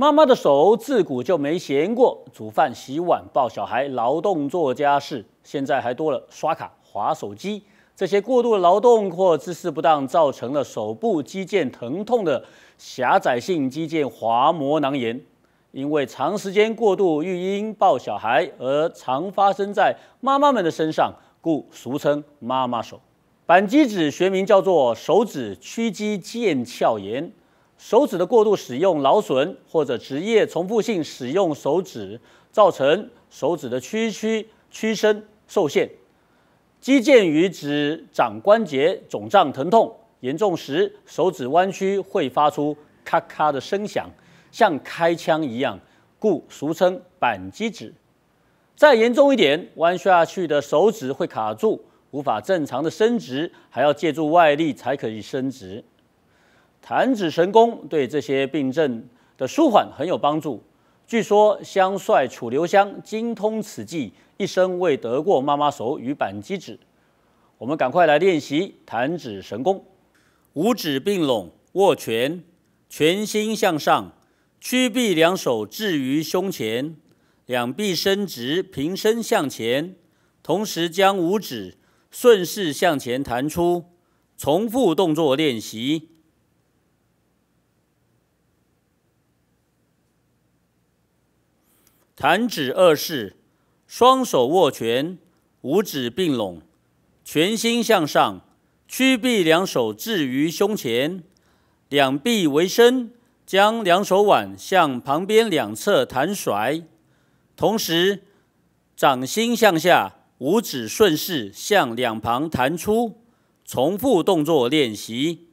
妈妈的手自古就没闲过，煮饭、洗碗、抱小孩，劳动做家事，现在还多了刷卡、划手机。这些过度劳动或姿势不当，造成了手部肌腱疼痛的狭窄性肌腱滑膜囊炎。因为长时间过度育婴、抱小孩，而常发生在妈妈们的身上，故俗称“妈妈手”。板机指学名叫做手指屈肌腱鞘炎。手指的过度使用、劳损或者职业重复性使用手指，造成手指的屈曲、屈伸受限，肌腱与指掌关节肿胀、疼痛，严重时手指弯曲会发出咔咔的声响，像开枪一样，故俗称扳机指。再严重一点，弯下去的手指会卡住，无法正常的伸直，还要借助外力才可以伸直。弹指神功对这些病症的舒缓很有帮助。据说香帅楚留香精通此技，一生未得过妈妈手与扳机指。我们赶快来练习弹指神功。五指并拢握拳，拳心向上，屈臂，两手置于胸前，两臂伸直，平伸向前，同时将五指顺势向前弹出。重复动作练习。弹指二式，双手握拳，五指并拢，拳心向上，屈臂，两手置于胸前，两臂为伸，将两手腕向旁边两侧弹甩，同时掌心向下，五指顺势向两旁弹出，重复动作练习。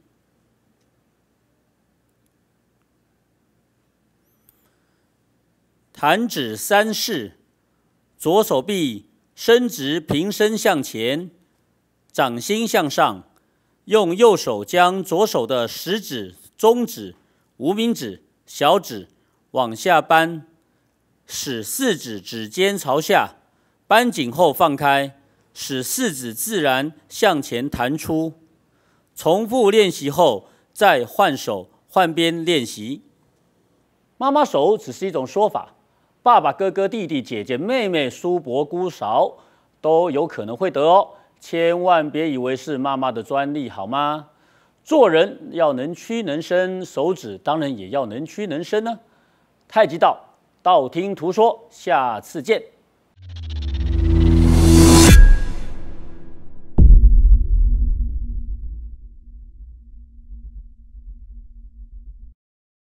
弹指三式，左手臂伸直平伸向前，掌心向上，用右手将左手的食指、中指、无名指、小指往下扳，使四指指尖朝下，扳紧后放开，使四指自然向前弹出。重复练习后，再换手换边练习。妈妈手只是一种说法。爸爸、哥哥、弟弟、姐姐、妹妹、叔伯、姑嫂都有可能会得哦，千万别以为是妈妈的专利，好吗？做人要能屈能伸，手指当然也要能屈能伸呢。太极道，道听途说，下次见。